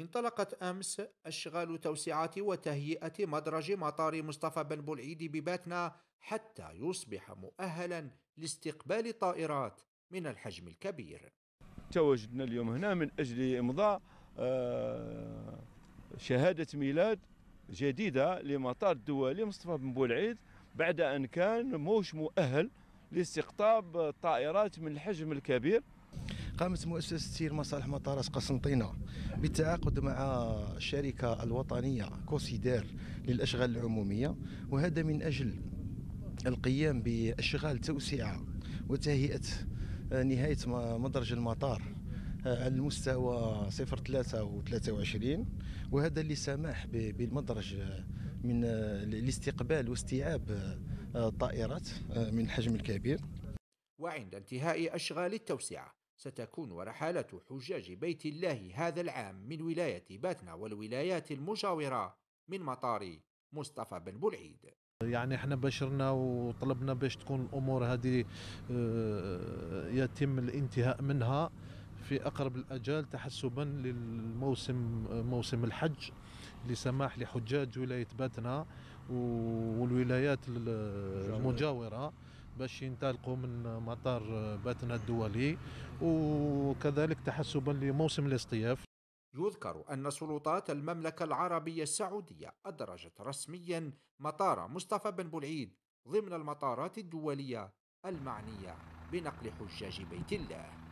انطلقت أمس أشغال توسعة وتهيئة مدرج مطار مصطفى بن بلعيد بباتنا حتى يصبح مؤهلا لاستقبال طائرات من الحجم الكبير تواجدنا اليوم هنا من أجل إمضاء آه، شهادة ميلاد جديدة لمطار الدولي مصطفى بن بولعيد بعد أن كان موش مؤهل لاستقطاب الطائرات من الحجم الكبير قامت مؤسسة سير مصالح مطارات قسنطينة بالتعاقد مع الشركة الوطنية كوسيدار للأشغال العمومية وهذا من أجل القيام بأشغال توسعة وتهيئة آه، نهاية مدرج المطار آه، على المستوى 03 و 23 وهذا اللي سمح بالمدرج آه، من الاستقبال واستيعاب الطائرات من حجم الكبير وعند انتهاء أشغال التوسعة ستكون رحالة حجاج بيت الله هذا العام من ولاية باتنا والولايات المجاورة من مطار مصطفى بن بلعيد يعني احنا بشرنا وطلبنا باش تكون الامور هذه آه، يتم الانتهاء منها في اقرب الاجال تحسبا للموسم موسم الحج لسماح لحجاج ولايه باتنا والولايات المجاوره باش ينطلقوا من مطار باتنا الدولي وكذلك تحسبا لموسم الاصطياف يذكر أن سلطات المملكة العربية السعودية أدرجت رسميا مطار مصطفى بن بلعيد ضمن المطارات الدولية المعنية بنقل حجاج بيت الله